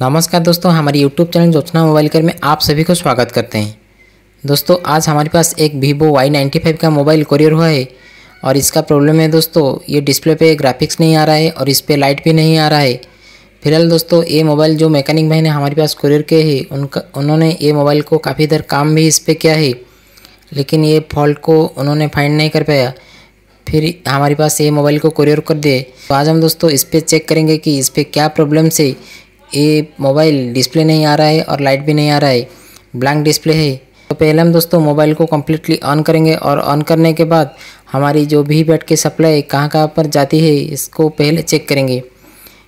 नमस्कार दोस्तों हमारे यूट्यूब चैनल जोत्ना मोबाइल कर में आप सभी को स्वागत करते हैं दोस्तों आज हमारे पास एक वीवो वाई नाइन्टी फाइव का मोबाइल कोरियर हुआ है और इसका प्रॉब्लम है दोस्तों ये डिस्प्ले पे ग्राफिक्स नहीं आ रहा है और इस पर लाइट भी नहीं आ रहा है फिलहाल दोस्तों ये मोबाइल जो मैकेनिक भाई ने हमारे पास कोरियर के है उनका उन्होंने ये मोबाइल को काफ़ी देर काम भी इस पर किया है लेकिन ये फॉल्ट को उन्होंने फाइंड नहीं कर पाया फिर हमारे पास ये मोबाइल को कोरियर कर दिए तो आज हम दोस्तों इस पर चेक करेंगे कि इस पर क्या प्रॉब्लम से ये मोबाइल डिस्प्ले नहीं आ रहा है और लाइट भी नहीं आ रहा है ब्लैंक डिस्प्ले है तो पहले हम दोस्तों मोबाइल को कम्प्लीटली ऑन करेंगे और ऑन करने के बाद हमारी जो भी बैट की सप्लाई कहाँ कहाँ पर जाती है इसको पहले चेक करेंगे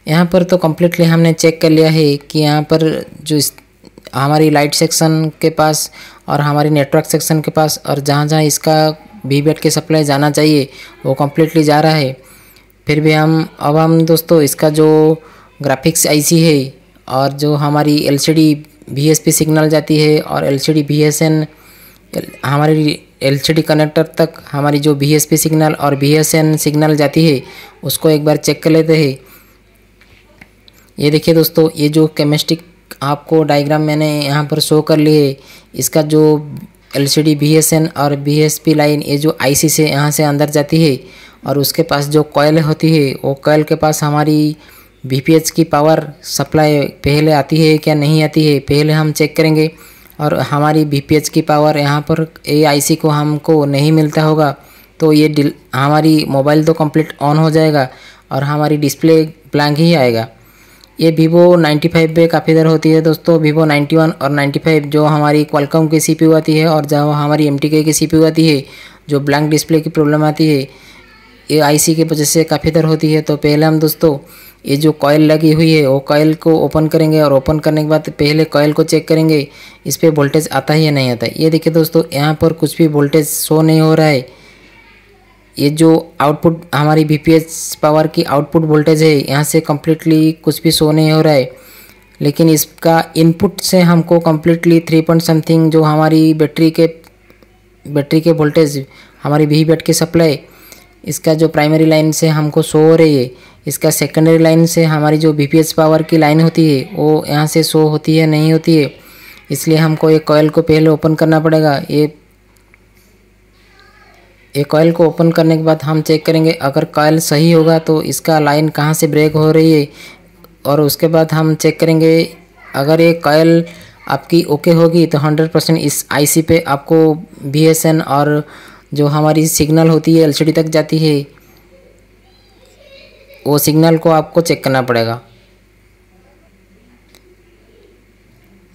यहाँ पर तो कम्प्लीटली हमने चेक कर लिया है कि यहाँ पर जो हमारी लाइट सेक्शन के पास और हमारी नेटवर्क सेक्शन के पास और जहाँ जहाँ इसका वी बैट की सप्लाई जाना चाहिए वो कम्प्लीटली जा रहा है फिर भी हम अब हम दोस्तों इसका जो ग्राफिक्स ऐसी है और जो हमारी L C D V S P signal जाती है और L C D S N हमारी एल सी डी कनेक्टर तक हमारी जो बी एस पी सिग्नल और बी एस एन सिग्नल जाती है उसको एक बार चेक कर लेते हैं ये देखिए दोस्तों ये जो केमिस्ट्रिक आपको डायग्राम मैंने यहाँ पर शो कर ली है इसका जो L C D B S N और बी एस पी लाइन ये जो आई सी से यहाँ से अंदर जाती है और उसके पास जो कोयल होती है वो कोयल के पास हमारी वी की पावर सप्लाई पहले आती है क्या नहीं आती है पहले हम चेक करेंगे और हमारी वी की पावर यहाँ पर ए को हमको नहीं मिलता होगा तो ये हमारी मोबाइल तो कंप्लीट ऑन हो जाएगा और हमारी डिस्प्ले ब्लैंक ही आएगा ये वीवो 95 फाइव पे काफ़ी देर होती है दोस्तों वीवो 91 और 95 जो हमारी क्वालकॉम की सीपीयू आती है और जो हमारी एम की सीपीयू आती है जो ब्लैंक डिस्प्ले की प्रॉब्लम आती है ये आईसी की वजह से काफ़ी देर होती है तो पहले हम दोस्तों ये जो कॉयल लगी हुई है वो कॉयल को ओपन करेंगे और ओपन करने के बाद पहले कॉयल को चेक करेंगे इस पर वोल्टेज आता ही या नहीं आता ये देखिए दोस्तों यहाँ पर कुछ भी वोल्टेज शो नहीं हो रहा है ये जो आउटपुट हमारी बी पावर की आउटपुट वोल्टेज है यहाँ से कम्प्लीटली कुछ भी शो नहीं हो रहा है लेकिन इसका इनपुट से हमको कम्प्लीटली थ्री पॉइंट समथिंग जो हमारी बैटरी के बैटरी के वोल्टेज हमारी वी बैट की सप्लाई इसका जो प्राइमरी लाइन से हमको शो हो रही है इसका सेकेंडरी लाइन से हमारी जो बी पावर की लाइन होती है वो यहाँ से शो होती है नहीं होती है इसलिए हमको ये कॉयल को पहले ओपन करना पड़ेगा ये ये कॉयल को ओपन करने के बाद हम चेक करेंगे अगर कॉयल सही होगा तो इसका लाइन कहाँ से ब्रेक हो रही है और उसके बाद हम चेक करेंगे अगर ये कॉयल आपकी ओके होगी तो 100 परसेंट इस आईसी पे आपको बीएसएन और जो हमारी सिग्नल होती है एलसीडी तक जाती है वो सिग्नल को आपको चेक करना पड़ेगा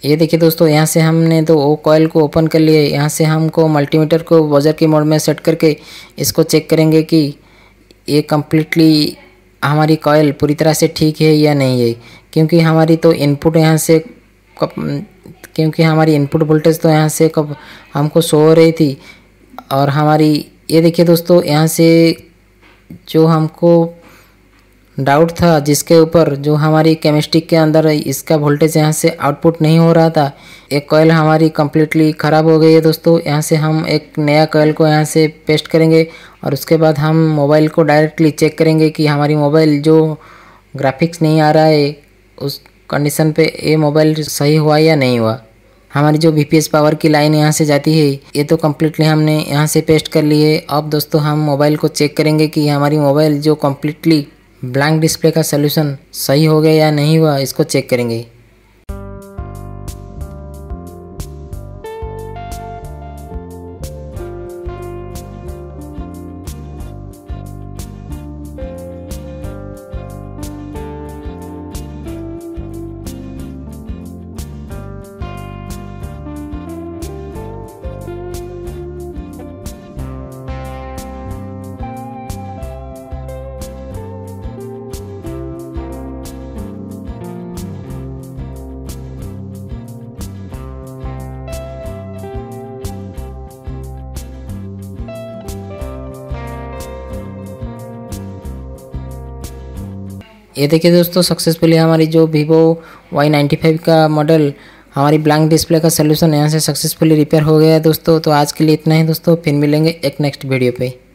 ये देखिए दोस्तों यहाँ से हमने तो वो कॉयल को ओपन कर लिए यहाँ से हमको मल्टीमीटर को वजर के मोड में सेट करके इसको चेक करेंगे कि ये कम्प्लीटली हमारी कॉयल पूरी तरह से ठीक है या नहीं है क्योंकि हमारी तो इनपुट यहाँ से कप, क्योंकि हमारी इनपुट वोल्टेज तो यहाँ से कब हमको शो हो रही थी और हमारी ये देखिए दोस्तों यहाँ से जो हमको डाउट था जिसके ऊपर जो हमारी केमिस्ट्री के अंदर इसका वोल्टेज यहाँ से आउटपुट नहीं हो रहा था एक कोयल हमारी कम्प्लीटली ख़राब हो गई है दोस्तों यहाँ से हम एक नया कोयल को यहाँ से पेस्ट करेंगे और उसके बाद हम मोबाइल को डायरेक्टली चेक करेंगे कि हमारी मोबाइल जो ग्राफिक्स नहीं आ रहा है उस कंडीशन पे ये मोबाइल सही हुआ या नहीं हुआ हमारी जो वी पावर की लाइन यहाँ से जाती है ये तो कम्प्लीटली हमने यहाँ से पेस्ट कर ली है अब दोस्तों हम मोबाइल को चेक करेंगे कि हमारी मोबाइल जो कम्प्लीटली ब्लैंक डिस्प्ले का सोल्यूशन सही हो गया या नहीं हुआ इसको चेक करेंगे ये देखिए दोस्तों सक्सेसफुली हमारी जो वीवो वाई नाइन्टी फाइव का मॉडल हमारी ब्लैंक डिस्प्ले का सोल्यूशन यहाँ से सक्सेसफुली रिपेयर हो गया है दोस्तों तो आज के लिए इतना ही दोस्तों फिर मिलेंगे एक नेक्स्ट वीडियो पे